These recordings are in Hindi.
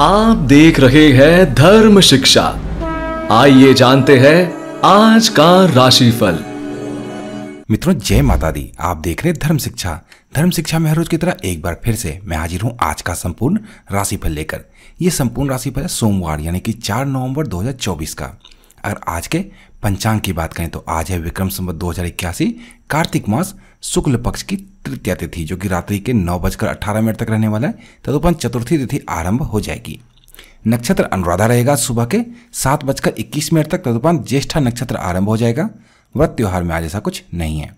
आप देख रहे हैं धर्म शिक्षा आइए जानते हैं आज का राशिफल मित्रों जय माता दी आप देख रहे धर्म शिक्षा धर्म शिक्षा में हर रोज की तरह एक बार फिर से मैं हाजिर हूं आज का संपूर्ण राशिफल लेकर यह संपूर्ण राशिफल है सोमवार यानी कि 4 नवंबर 2024 का अगर आज के पंचांग की बात करें तो आज है विक्रम संवत दो कार्तिक मास शुक्ल पक्ष की तृतीय तिथि जो कि रात्रि के नौ बजकर अट्ठारह मिनट तक रहने वाला है तदुपंत चतुर्थी तिथि आरंभ हो जाएगी नक्षत्र अनुराधा रहेगा सुबह के सात बजकर इक्कीस मिनट तक तदुपंत ज्येष्ठा नक्षत्र आरंभ हो जाएगा व्रत त्यौहार में आज ऐसा कुछ नहीं है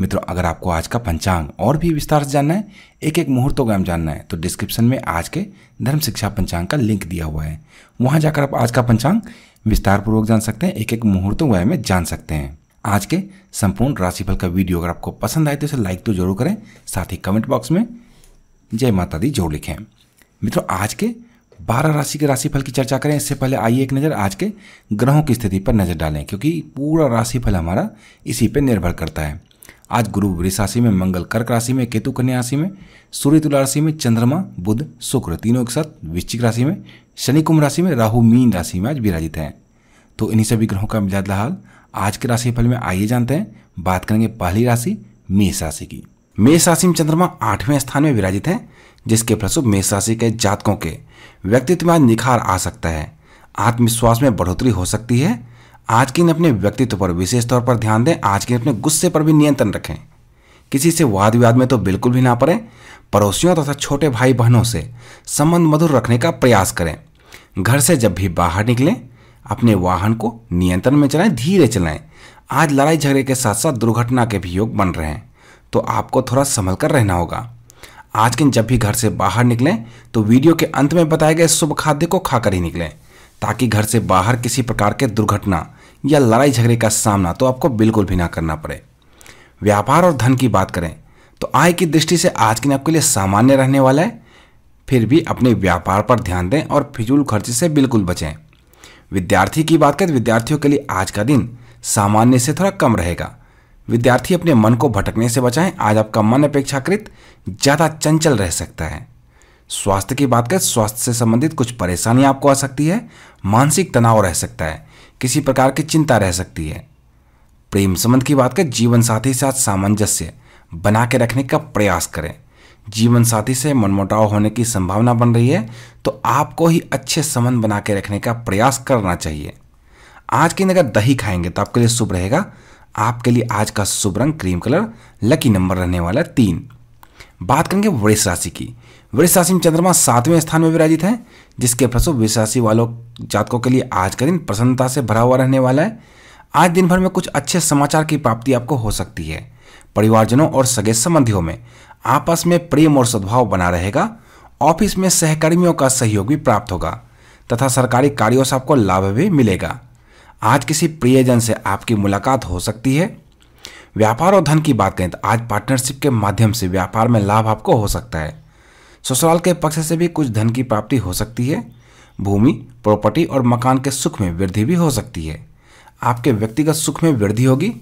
मित्रों अगर आपको आज का पंचांग और भी विस्तार से जानना है एक एक का जानना है तो डिस्क्रिप्शन में आज के धर्म शिक्षा पंचांग का लिंक दिया हुआ है वहाँ जाकर आप आज का पंचांग विस्तारपूर्वक जान सकते हैं एक एक मुहूर्तों में जान सकते हैं आज के संपूर्ण राशिफल का वीडियो अगर आपको पसंद आए तो इसे लाइक तो जरूर करें साथ ही कमेंट बॉक्स में जय माता दी जरूर लिखें मित्रों आज के बारह राशि के राशिफल की चर्चा करें इससे पहले आइए एक नज़र आज के ग्रहों की स्थिति पर नज़र डालें क्योंकि पूरा राशिफल हमारा इसी पर निर्भर करता है आज गुरु वृष राशि में मंगल कर्क राशि में केतु कन्या राशि में सूर्य तुला राशि में चंद्रमा बुध शुक्र तीनों के साथ वृश्चिक राशि में शनि कुंभ राशि में राहु मीन राशि में आज विराजित हैं तो इन्हीं सभी ग्रहों का मिलाद हाल आज के राशिफल में आइए जानते हैं बात करेंगे पहली राशि मेष राशि की मेष राशि में चंद्रमा आठवें स्थान में विराजित है जिसके फलस्वरूप मेष राशि के जातकों के व्यक्तित्व में आज निखार आ सकता है आत्मविश्वास में बढ़ोतरी हो सकती है आज के दिन अपने व्यक्तित्व पर विशेष तौर पर ध्यान दें आज के दिन अपने गुस्से पर भी नियंत्रण रखें किसी से वाद विवाद में तो बिल्कुल भी ना पड़े पड़ोसियों तथा छोटे भाई बहनों से संबंध मधुर रखने का प्रयास करें घर से जब भी बाहर निकलें अपने वाहन को नियंत्रण में चलाएं धीरे चलाएं आज लड़ाई झगड़े के साथ साथ दुर्घटना के भी योग बन रहे हैं तो आपको थोड़ा संभल कर रहना होगा आज के जब भी घर से बाहर निकलें तो वीडियो के अंत में बताए गए शुभ खाद्य को खाकर ही निकलें ताकि घर से बाहर किसी प्रकार के दुर्घटना या लड़ाई झगड़े का सामना तो आपको बिल्कुल भी ना करना पड़े व्यापार और धन की बात करें तो आय की दृष्टि से आज के दिन आपके लिए सामान्य रहने वाला है फिर भी अपने व्यापार पर ध्यान दें और फिजूल खर्चे से बिल्कुल बचें विद्यार्थी की बात करें विद्यार्थियों के लिए आज का दिन सामान्य से थोड़ा कम रहेगा विद्यार्थी अपने मन को भटकने से बचाएं आज आपका मन अपेक्षाकृत ज़्यादा चंचल रह सकता है स्वास्थ्य की बात करें स्वास्थ्य से संबंधित कुछ परेशानी आपको आ सकती है मानसिक तनाव रह सकता है किसी प्रकार की चिंता रह सकती है प्रेम संबंध की बात करें जीवन साथी के साथ सामंजस्य बना के रखने का प्रयास करें जीवन साथी से मनमुटाव होने की संभावना बन रही है तो आपको ही अच्छे संबंध बना के रखने का प्रयास करना चाहिए आज के दिन अगर दही खाएंगे तो आपके लिए शुभ रहेगा आपके लिए आज का शुभ रंग क्रीम कलर लकी नंबर रहने वाला तीन बात करेंगे वृष राशि की वृष राशि में चंद्रमा सातवें स्थान में विराजित है जिसके फलस्वरूप वृष राशि वालों जातकों के लिए आज का दिन प्रसन्नता से भरा हुआ रहने वाला है आज दिन भर में कुछ अच्छे समाचार की प्राप्ति आपको हो सकती है परिवारजनों और सगे संबंधियों में आपस में प्रेम और सद्भाव बना रहेगा ऑफिस में सहकर्मियों का सहयोग भी प्राप्त होगा तथा सरकारी कार्यों से आपको लाभ भी मिलेगा आज किसी प्रियजन से आपकी मुलाकात हो सकती है व्यापार और धन की बात करें तो आज पार्टनरशिप के माध्यम से व्यापार में लाभ आपको हो सकता है ससुराल के पक्ष से भी कुछ धन की प्राप्ति हो सकती है भूमि प्रॉपर्टी और मकान के सुख में वृद्धि भी हो सकती है आपके व्यक्तिगत सुख में वृद्धि होगी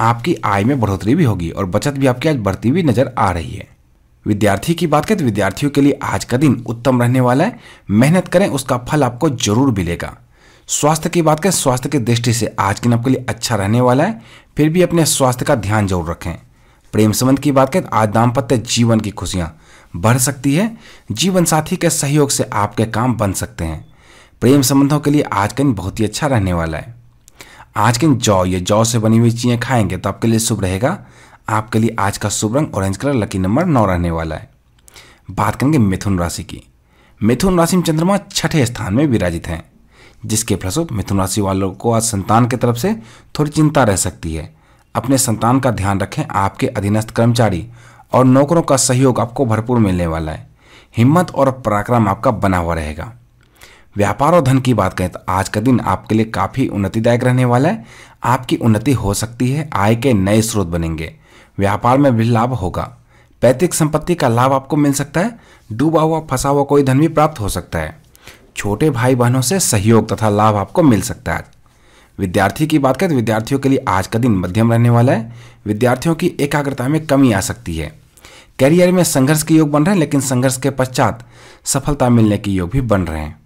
आपकी आय में बढ़ोतरी भी होगी और बचत भी आपकी आज बढ़ती हुई नजर आ रही है विद्यार्थी की बात करें तो विद्यार्थियों के लिए आज का दिन उत्तम रहने वाला है मेहनत करें उसका फल आपको जरूर मिलेगा स्वास्थ्य की बात करें स्वास्थ्य की दृष्टि से आज के दिन आपके लिए अच्छा रहने वाला है फिर भी अपने स्वास्थ्य का ध्यान जरूर रखें प्रेम संबंध की बात करें आज दाम्पत्य जीवन की खुशियां बढ़ सकती है जीवन साथी के सहयोग से आपके काम बन सकते हैं प्रेम संबंधों के लिए आज का दिन बहुत ही अच्छा रहने वाला है आज के जौ ये जौ से बनी हुई चीज़ें खाएंगे तो आपके लिए शुभ रहेगा आपके लिए आज का शुभ रंग ऑरेंज कलर लकी नंबर नौ रहने वाला है बात करेंगे मिथुन राशि की मिथुन राशि में चंद्रमा छठे स्थान में विराजित हैं जिसके फलस्वरूप मिथुन राशि वालों को आज संतान की तरफ से थोड़ी चिंता रह सकती है अपने संतान का ध्यान रखें आपके अधीनस्थ कर्मचारी और नौकरों का सहयोग आपको भरपूर मिलने वाला है हिम्मत और पराक्रम आपका बना हुआ रहेगा व्यापार और धन की बात करें तो आज का दिन आपके लिए काफ़ी उन्नतिदायक रहने वाला है आपकी उन्नति हो सकती है आय के नए स्रोत बनेंगे व्यापार में भी लाभ होगा पैतृक संपत्ति का लाभ आपको मिल सकता है डूबा हुआ फंसा हुआ कोई धन भी प्राप्त हो सकता है छोटे भाई बहनों से सहयोग तथा लाभ आपको मिल सकता है विद्यार्थी की बात करें तो विद्यार्थियों के लिए आज का दिन मध्यम रहने वाला है विद्यार्थियों की एकाग्रता में कमी आ सकती है करियर में संघर्ष के योग बन रहे हैं लेकिन संघर्ष के पश्चात सफलता मिलने के योग भी बन रहे हैं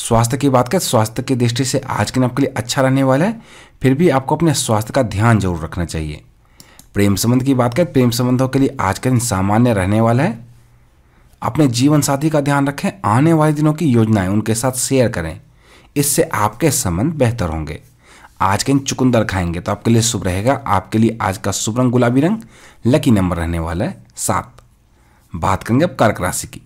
स्वास्थ्य की बात करें स्वास्थ्य की दृष्टि से आज के दिन आपके लिए अच्छा रहने वाला है फिर भी आपको अपने स्वास्थ्य का ध्यान जरूर रखना चाहिए प्रेम संबंध की बात करें प्रेम संबंधों के लिए आज का दिन सामान्य रहने वाला है अपने जीवन साथी का ध्यान रखें आने वाले दिनों की योजनाएं उनके साथ शेयर करें इससे आपके संबंध बेहतर होंगे आज के दिन चुकंदर खाएंगे तो आपके लिए शुभ रहेगा आपके लिए आज का शुभ रंग गुलाबी रंग लकी नंबर रहने वाला है सात बात करेंगे अब कर्क राशि की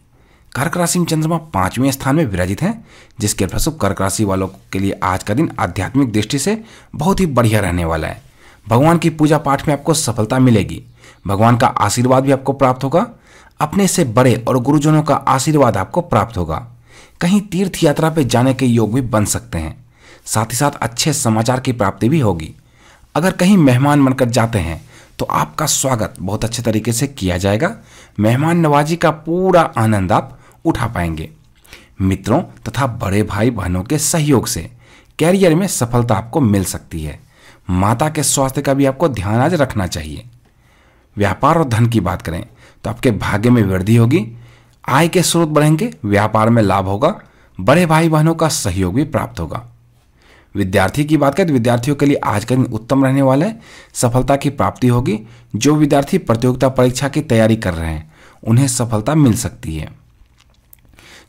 कर्क राशि में चंद्रमा पांचवें स्थान में विराजित हैं जिसके फलस्वरूप कर्क राशि वालों के लिए आज का दिन आध्यात्मिक दृष्टि से बहुत ही बढ़िया रहने वाला है भगवान की पूजा पाठ में आपको सफलता मिलेगी भगवान का आशीर्वाद भी आपको प्राप्त होगा अपने से बड़े और गुरुजनों का आशीर्वाद आपको प्राप्त होगा कहीं तीर्थ यात्रा पर जाने के योग भी बन सकते हैं साथ ही साथ अच्छे समाचार की प्राप्ति भी होगी अगर कहीं मेहमान बनकर जाते हैं तो आपका स्वागत बहुत अच्छे तरीके से किया जाएगा मेहमान नवाजी का पूरा आनंद आप उठा पाएंगे मित्रों तथा बड़े भाई बहनों के सहयोग से कैरियर में सफलता आपको मिल सकती है माता के स्वास्थ्य का भी आपको ध्यान आज रखना चाहिए व्यापार और धन की बात करें तो आपके भाग्य में वृद्धि होगी आय के स्रोत बढ़ेंगे व्यापार में लाभ होगा बड़े भाई बहनों का सहयोग भी प्राप्त होगा विद्यार्थी की बात करें तो विद्यार्थियों के लिए आज का दिन उत्तम रहने वाला है सफलता की प्राप्ति होगी जो विद्यार्थी प्रतियोगिता परीक्षा की तैयारी कर रहे हैं उन्हें सफलता मिल सकती है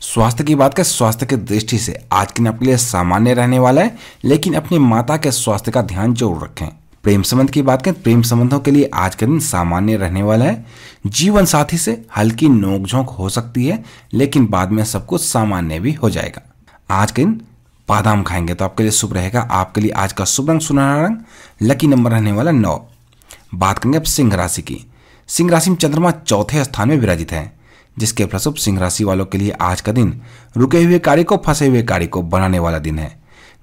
स्वास्थ्य की बात करें स्वास्थ्य के दृष्टि से आज के दिन आपके लिए सामान्य रहने वाला है लेकिन अपनी माता के स्वास्थ्य का ध्यान जरूर रखें प्रेम संबंध की बात करें प्रेम संबंधों के लिए आज का दिन सामान्य रहने वाला है जीवन साथी से हल्की नोकझोंक हो सकती है लेकिन बाद में सब कुछ सामान्य भी हो जाएगा आज के दिन बादाम खाएंगे तो आपके लिए शुभ रहेगा आपके लिए आज का शुभ रंग सुनहरा रंग लकी नंबर रहने वाला नौ बात करेंगे अब सिंह राशि की सिंह राशि में चंद्रमा चौथे स्थान में विराजित है जिसके फलस्वरूप सिंह राशि वालों के लिए आज का दिन रुके हुए कार्य को फंसे हुए कार्य को बनाने वाला दिन है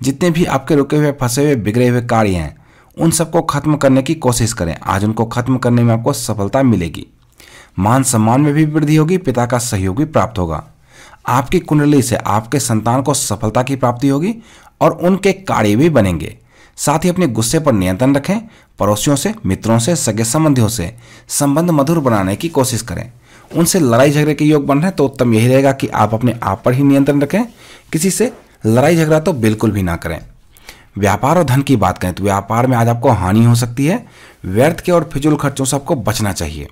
जितने भी आपके रुके हुए फंसे हुए बिगड़े हुए कार्य हैं उन सबको खत्म करने की कोशिश करें आज उनको खत्म करने में आपको सफलता मिलेगी मान सम्मान में भी वृद्धि होगी पिता का सहयोग भी प्राप्त होगा आपकी कुंडली से आपके संतान को सफलता की प्राप्ति होगी और उनके कार्य भी बनेंगे साथ ही अपने गुस्से पर नियंत्रण रखें पड़ोसियों से मित्रों से सगे संबंधियों से संबंध मधुर बनाने की कोशिश करें उनसे लड़ाई झगड़े के योग बन रहे हैं तो उत्तम यही रहेगा कि आप अपने आप पर ही नियंत्रण रखें किसी से लड़ाई झगड़ा तो बिल्कुल भी ना करें व्यापार और धन की बात करें तो व्यापार में आज आपको हानि हो सकती है व्यर्थ के और फिजूल खर्चों से आपको बचना चाहिए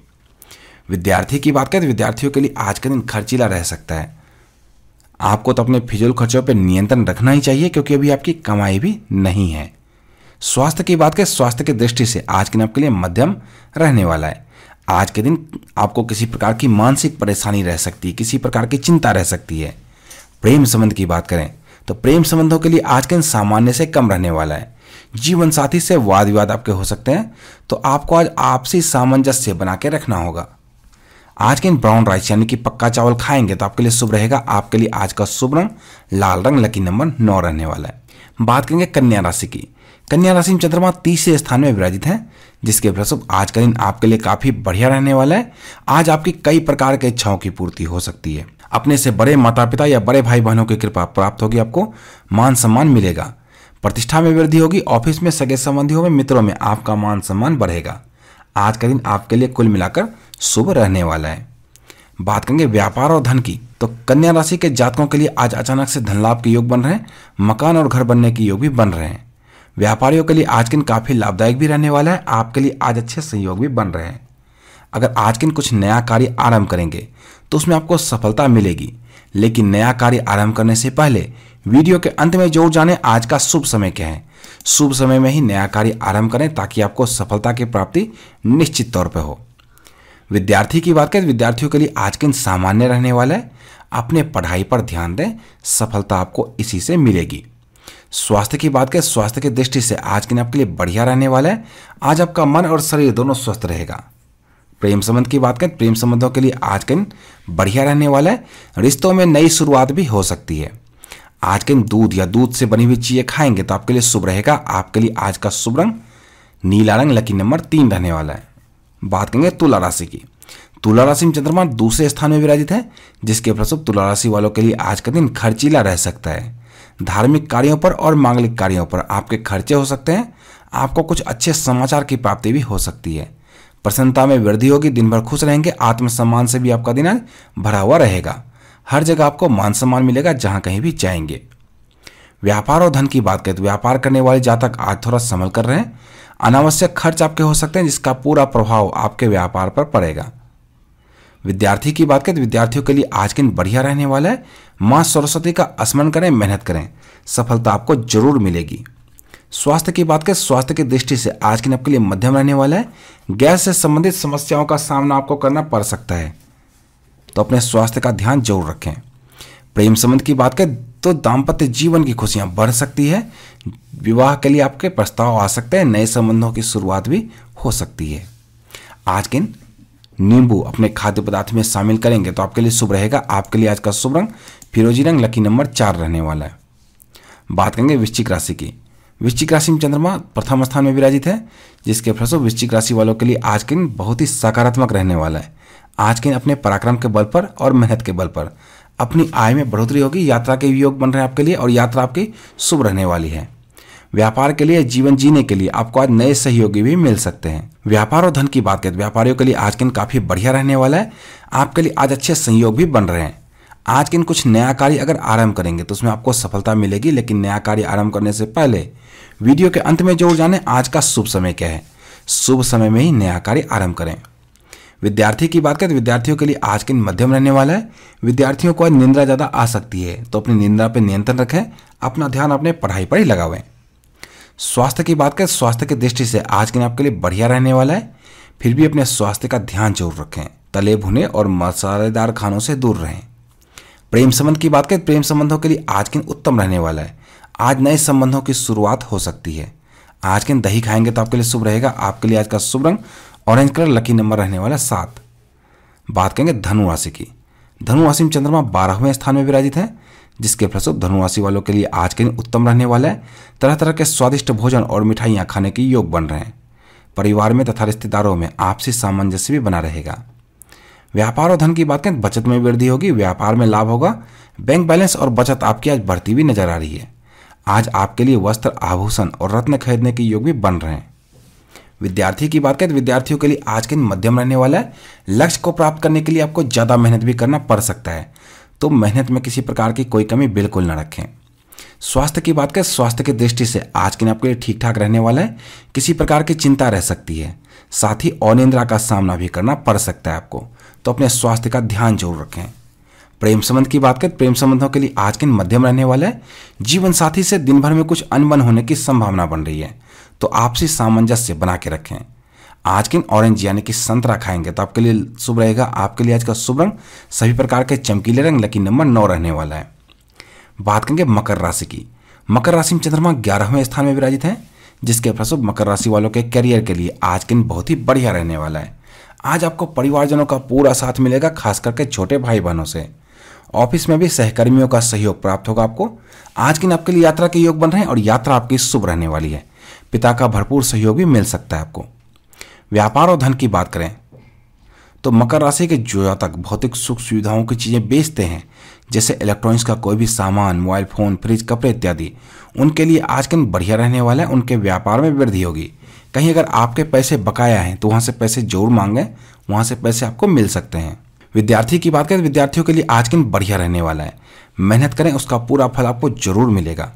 विद्यार्थी की बात करें तो विद्यार्थियों के लिए आज का दिन खर्चीला रह सकता है आपको तो अपने फिजूल खर्चों पर नियंत्रण रखना ही चाहिए क्योंकि अभी आपकी कमाई भी नहीं है स्वास्थ्य की बात करें स्वास्थ्य की दृष्टि से आज के दिन आपके लिए मध्यम रहने वाला है आज के दिन आपको किसी प्रकार की मानसिक परेशानी रह सकती है किसी प्रकार की चिंता रह सकती है प्रेम संबंध की बात करें तो प्रेम संबंधों के लिए आज के दिन सामान्य से कम रहने वाला है जीवन साथी से वाद विवाद आपके हो सकते हैं तो आपको आज आपसी सामंजस्य बना के रखना होगा आज के दिन ब्राउन राइस यानी कि पक्का चावल खाएंगे तो आपके लिए शुभ रहेगा आपके लिए आज का शुभ रंग लाल रंग लकी नंबर नौ रहने वाला है बात करेंगे कन्या राशि की कन्या राशि में चंद्रमा तीसरे स्थान में विराजित है जिसके फलस्वरूप आज का दिन आपके लिए काफी बढ़िया रहने वाला है आज आपकी कई प्रकार के इच्छाओं की पूर्ति हो सकती है अपने से बड़े माता पिता या बड़े भाई बहनों की कृपा प्राप्त होगी आपको मान सम्मान मिलेगा प्रतिष्ठा में वृद्धि होगी ऑफिस में सगे संबंधियों में मित्रों में आपका मान सम्मान बढ़ेगा आज का दिन आपके लिए कुल मिलाकर शुभ रहने वाला है बात करेंगे व्यापार और धन की तो कन्या राशि के जातकों के लिए आज अचानक से धन लाभ के योग बन रहे हैं मकान और घर बनने के योग भी बन रहे हैं व्यापारियों के लिए आज दिन काफ़ी लाभदायक भी रहने वाला है आपके लिए आज अच्छे सहयोग भी बन रहे हैं अगर आज दिन कुछ नया कार्य आरंभ करेंगे तो उसमें आपको सफलता मिलेगी लेकिन नया कार्य आरंभ करने से पहले वीडियो के अंत में जोर जाने आज का शुभ समय क्या है शुभ समय में ही नया कार्य आरंभ करें ताकि आपको सफलता की प्राप्ति निश्चित तौर पर हो विद्यार्थी की बात करें विद्यार्थियों के लिए आज के दिन सामान्य रहने वाला है अपने पढ़ाई पर ध्यान दें सफलता आपको इसी से मिलेगी स्वास्थ्य की बात करें स्वास्थ्य की दृष्टि से आज के दिन आपके लिए बढ़िया रहने वाला है आज आपका मन और शरीर दोनों स्वस्थ रहेगा प्रेम संबंध की बात करें प्रेम संबंधों के लिए आज के दिन बढ़िया रहने वाला है रिश्तों में नई शुरुआत भी हो सकती है आज के दिन दूध या दूध से बनी हुई चीज़ें खाएंगे तो आपके लिए शुभ रहेगा आपके लिए आज का शुभ रंग नीला रंग लकी नंबर तीन रहने वाला है बात करेंगे तुला राशि की तुला राशि में चंद्रमा दूसरे स्थान में विराजित है जिसके फलस्वरूप तुला राशि वालों के लिए आज का दिन खर्चीला रह सकता है धार्मिक कार्यों पर और मांगलिक कार्यों पर आपके खर्चे हो सकते हैं आपको कुछ अच्छे समाचार की प्राप्ति भी हो सकती है प्रसन्नता में वृद्धि होगी दिन भर खुश रहेंगे आत्मसम्मान से भी आपका दिन आज भरा हुआ रहेगा हर जगह आपको मान सम्मान मिलेगा जहाँ कहीं भी जाएंगे व्यापार और धन की बात करें तो व्यापार करने वाले जातक आज थोड़ा संभल कर रहे हैं अनावश्यक खर्च आपके हो सकते हैं जिसका पूरा प्रभाव आपके व्यापार पर पड़ेगा विद्यार्थी की बात करें तो विद्यार्थियों के लिए आज के दिन बढ़िया रहने वाला है माँ सरस्वती का स्मरण करें मेहनत करें सफलता आपको जरूर मिलेगी स्वास्थ्य की बात करें स्वास्थ्य की दृष्टि से आज के दिन आपके लिए मध्यम रहने वाला है गैस से संबंधित समस्याओं का सामना आपको करना पड़ सकता है तो अपने स्वास्थ्य का ध्यान जरूर रखें प्रेम संबंध की बात करें तो दाम्पत्य जीवन की खुशियां बढ़ सकती है विवाह के लिए आपके प्रस्ताव आ सकते हैं नए संबंधों की शुरुआत भी हो सकती है आज के दिन नींबू अपने खाद्य पदार्थ में शामिल करेंगे तो आपके लिए शुभ रहेगा आपके लिए आज का शुभ रंग फिरोजी रंग लकी नंबर चार रहने वाला है बात करेंगे वृश्चिक राशि की वृश्चिक राशि में चंद्रमा प्रथम स्थान में विराजित है जिसके फलस्व वृश्चिक राशि वालों के लिए आज के दिन बहुत ही सकारात्मक रहने वाला है आज के दिन अपने पराक्रम के बल पर और मेहनत के बल पर अपनी आय में बढ़ोतरी होगी यात्रा के योग बन रहे हैं आपके लिए और यात्रा आपकी शुभ रहने वाली है व्यापार के लिए जीवन जीने के लिए आपको आज नए सहयोगी भी मिल सकते हैं व्यापार और धन की बात करें तो व्यापारियों के लिए आज के दिन काफी बढ़िया रहने वाला है आपके लिए आज अच्छे संयोग भी बन रहे हैं आज के दिन कुछ नया कार्य अगर आरंभ करेंगे तो उसमें आपको सफलता मिलेगी लेकिन नया कार्य आरंभ करने से पहले वीडियो के अंत में जरूर जाने आज का शुभ समय क्या है शुभ समय में ही नया कार्य आरंभ करें विद्यार्थी की बात करें तो विद्यार्थियों के लिए आज के दिन मध्यम रहने वाला है विद्यार्थियों को आज निंद्रा ज़्यादा आ सकती है तो अपनी निंद्रा पर नियंत्रण रखें अपना ध्यान अपने पढ़ाई पर ही लगावें स्वास्थ्य की बात करें स्वास्थ्य की दृष्टि से आज के दिन आपके लिए बढ़िया रहने वाला है फिर भी अपने स्वास्थ्य का ध्यान जरूर रखें तले भुने और मसालेदार खानों से दूर रहें प्रेम संबंध की बात करें प्रेम संबंधों के लिए आज के दिन उत्तम रहने वाला है आज नए संबंधों की शुरुआत हो सकती है आज के दिन दही खाएंगे तो आपके लिए शुभ रहेगा आपके लिए आज का शुभ रंग ऑरेंज कलर लकी नंबर रहने वाला है सात बात करेंगे धनु राशि की धनु राशि में चंद्रमा बारहवें स्थान में विराजित है जिसके फलस्वरूप धनुराशि वालों के लिए आज के दिन उत्तम रहने वाला है तरह तरह के स्वादिष्ट भोजन और मिठाइयाँ खाने के योग बन रहे हैं परिवार में तथा रिश्तेदारों में आपसी सामंजस्य भी बना रहेगा व्यापार और धन की बात करें तो बचत में वृद्धि होगी व्यापार में लाभ होगा बैंक बैलेंस और बचत आपकी आज बढ़ती हुई नजर आ रही है आज आपके लिए वस्त्र आभूषण और रत्न खरीदने के योग भी बन रहे हैं विद्यार्थी की बात करें तो विद्यार्थियों के लिए आज के दिन मध्यम रहने वाला है लक्ष्य को प्राप्त करने के लिए आपको ज़्यादा मेहनत भी करना पड़ सकता है तो मेहनत में किसी प्रकार की कोई कमी बिल्कुल ना रखें स्वास्थ्य की बात करें स्वास्थ्य की दृष्टि से आज के दिन आपके लिए ठीक ठाक रहने वाला है किसी प्रकार की चिंता रह सकती है साथ ही अनिंद्रा का सामना भी करना पड़ सकता है आपको तो अपने स्वास्थ्य का ध्यान जरूर रखें प्रेम संबंध की बात करें प्रेम संबंधों के लिए आज के दिन मध्यम रहने वाला है जीवन साथी से दिन भर में कुछ अनबन होने की संभावना बन रही है तो आपसी सामंजस्य बना के रखें आज के ऑरेंज यानी कि संतरा खाएंगे तो आपके लिए शुभ रहेगा आपके लिए आज का शुभ रंग सभी प्रकार के चमकीले रंग लकी नंबर नौ रहने वाला है बात करेंगे मकर राशि की मकर राशि में चंद्रमा ग्यारहवें स्थान में विराजित है जिसके फलस्वरूप मकर राशि वालों के करियर के लिए आज के दिन बहुत ही बढ़िया रहने वाला है आज आपको परिवारजनों का पूरा साथ मिलेगा खास करके छोटे भाई बहनों से ऑफिस में भी सहकर्मियों का सहयोग प्राप्त होगा आपको आज के दिन आपके लिए यात्रा के योग बन रहे हैं और यात्रा आपकी शुभ रहने वाली है पिता का भरपूर सहयोग भी मिल सकता है आपको व्यापार और धन की बात करें तो मकर राशि के तक भौतिक सुख सुविधाओं की चीज़ें बेचते हैं जैसे इलेक्ट्रॉनिक्स का कोई भी सामान मोबाइल फ़ोन फ्रिज कपड़े इत्यादि उनके लिए आज का दिन बढ़िया रहने वाला है उनके व्यापार में वृद्धि होगी कहीं अगर आपके पैसे बकाया हैं तो वहाँ से पैसे जरूर मांगें वहाँ से पैसे आपको मिल सकते हैं विद्यार्थी की बात करें तो विद्यार्थियों के लिए आज का दिन बढ़िया रहने वाला है मेहनत करें उसका पूरा फल आपको जरूर मिलेगा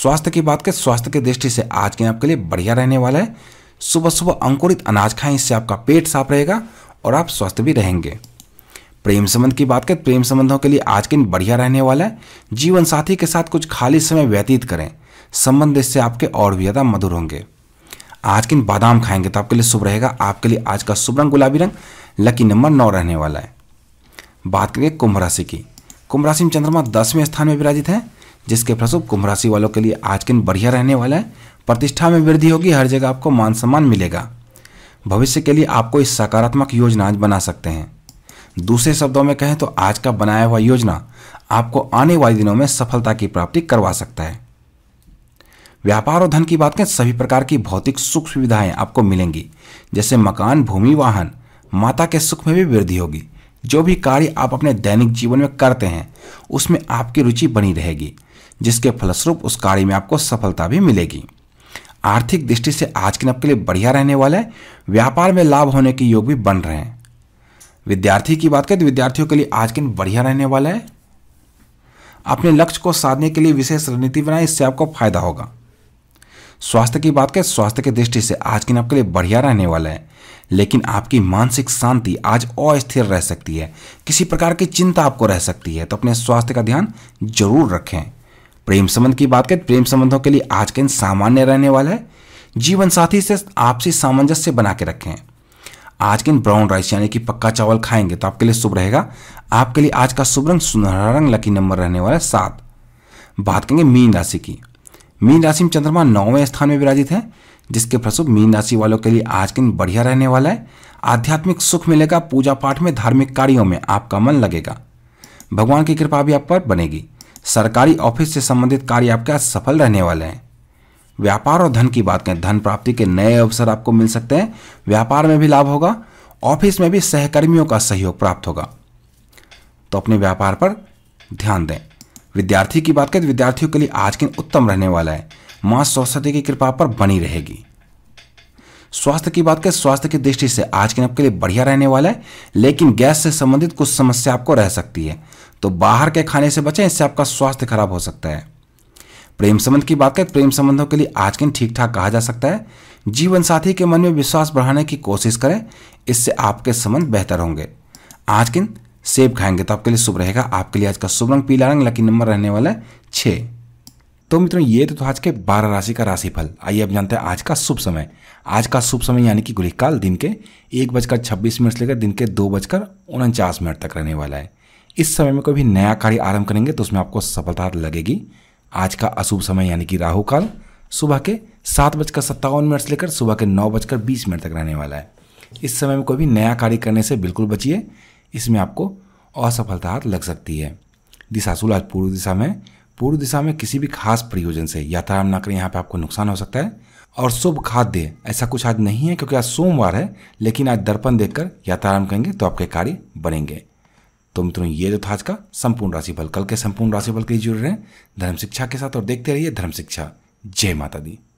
स्वास्थ्य की बात करें स्वास्थ्य की दृष्टि से आज के दिन आपके लिए बढ़िया रहने वाला है सुबह सुबह अंकुरित अनाज खाएं इससे आपका पेट साफ रहेगा और आप स्वस्थ भी रहेंगे प्रेम संबंध की बात करें प्रेम संबंधों के लिए आज के दिन बढ़िया रहने वाला है जीवन साथी के साथ कुछ खाली समय व्यतीत करें संबंध इससे आपके और भी ज़्यादा मधुर होंगे आज के दिन बादाम खाएंगे तो आपके लिए शुभ रहेगा आपके लिए आज का शुभ रंग गुलाबी रंग लकी नंबर नौ रहने वाला है बात करिए कुंभ राशि की कुंभ राशि में चंद्रमा दसवें स्थान में विराजित है जिसके फलस्वरूप कुंभ राशि वालों के लिए आज के दिन बढ़िया रहने वाला है प्रतिष्ठा में वृद्धि होगी हर जगह आपको मान सम्मान मिलेगा भविष्य के लिए आपको इस सकारात्मक योजना बना सकते हैं दूसरे शब्दों में कहें तो आज का बनाया हुआ योजना आपको आने वाले दिनों में सफलता की प्राप्ति करवा सकता है व्यापार और धन की बात करें सभी प्रकार की भौतिक सुख सुविधाएं आपको मिलेंगी जैसे मकान भूमि वाहन माता के सुख में भी वृद्धि होगी जो भी कार्य आप अपने दैनिक जीवन में करते हैं उसमें आपकी रुचि बनी रहेगी जिसके फलस्वरूप उस कार्य में आपको सफलता भी मिलेगी आर्थिक दृष्टि से आज नब के लिए बढ़िया रहने वाला है व्यापार में लाभ होने के योग भी बन रहे हैं विद्यार्थी की बात करें तो विद्यार्थियों के लिए आज के दिन बढ़िया रहने वाला है अपने लक्ष्य को साधने के लिए विशेष रणनीति बनाए इससे आपको फायदा होगा स्वास्थ्य की बात करें स्वास्थ्य की दृष्टि से आज के दिन आपके लिए बढ़िया रहने वाला है लेकिन आपकी मानसिक शांति आज अस्थिर रह सकती है किसी प्रकार की चिंता आपको रह सकती है तो अपने स्वास्थ्य का ध्यान जरूर रखें प्रेम संबंध की बात करें प्रेम संबंधों के लिए आज के दिन सामान्य रहने वाला है जीवन साथी से आपसी सामंजस्य बना के रखें आज के दिन ब्राउन राइस यानी कि पक्का चावल खाएंगे तो आपके लिए शुभ रहेगा आपके लिए आज का शुभ रंग सुनहरा रंग लकी नंबर रहने वाला है सात बात करेंगे मीन राशि की मीन राशि में चंद्रमा नौवें स्थान में विराजित है जिसके फलस्वरूप मीन राशि वालों के लिए आज के दिन बढ़िया रहने वाला है आध्यात्मिक सुख मिलेगा पूजा पाठ में धार्मिक कार्यों में आपका मन लगेगा भगवान की कृपा भी आप पर बनेगी सरकारी ऑफिस से संबंधित कार्य आपके आज सफल रहने वाले हैं व्यापार और धन की बात करें धन प्राप्ति के नए अवसर आपको मिल सकते हैं व्यापार में भी लाभ होगा ऑफिस में भी सहकर्मियों का सहयोग प्राप्त होगा तो अपने व्यापार पर ध्यान दें विद्यार्थी की बात करें विद्यार्थियों के लिए आज के उत्तम रहने वाला है मां सरस्वती की कृपा पर बनी रहेगी स्वास्थ्य की बात करें स्वास्थ्य की दृष्टि से आज के दिन आपके लिए बढ़िया रहने वाला है लेकिन गैस से संबंधित कुछ समस्या आपको रह सकती है तो बाहर के खाने से बचें इससे आपका स्वास्थ्य खराब हो सकता है प्रेम संबंध की बात करें प्रेम संबंधों के लिए आज दिन ठीक ठाक कहा जा सकता है जीवन साथी के मन में विश्वास बढ़ाने की कोशिश करें इससे आपके संबंध बेहतर होंगे आज दिन सेब खाएंगे तो आपके लिए शुभ रहेगा आपके लिए आज का शुभ रंग पीला रंग लकी नंबर रहने वाला है छः तो मित्रों ये तो, आज के बारह राशि का राशिफल आइए अब जानते हैं आज का शुभ समय आज का शुभ समय यानी कि गुलिकाल दिन के एक बजकर छब्बीस मिनट से लेकर दिन के दो बजकर उनचास मिनट तक रहने वाला है इस समय में कोई भी नया कार्य आरंभ करेंगे तो उसमें आपको सफलता लगेगी आज का अशुभ समय यानी कि राहु काल सुबह के सात बजकर सत्तावन मिनट से लेकर सुबह के नौ बजकर बीस मिनट तक रहने वाला है इस समय में कोई भी नया कार्य करने से बिल्कुल बचिए इसमें आपको असफलता लग सकती है दिशाशूल आज पूर्व दिशा में पूर्व दिशा में किसी भी खास प्रयोजन से यात्रा ना करें यहाँ पर आपको नुकसान हो सकता है और शुभ खाद्य ऐसा कुछ आज नहीं है क्योंकि आज सोमवार है लेकिन आज दर्पण देखकर यात्रारंभ करेंगे तो आपके कार्य बनेंगे तो मित्रों ये जो था आज का संपूर्ण राशिफल कल के संपूर्ण राशिफल के लिए जुड़ रहे हैं धर्म शिक्षा के साथ और देखते रहिए धर्म शिक्षा जय माता दी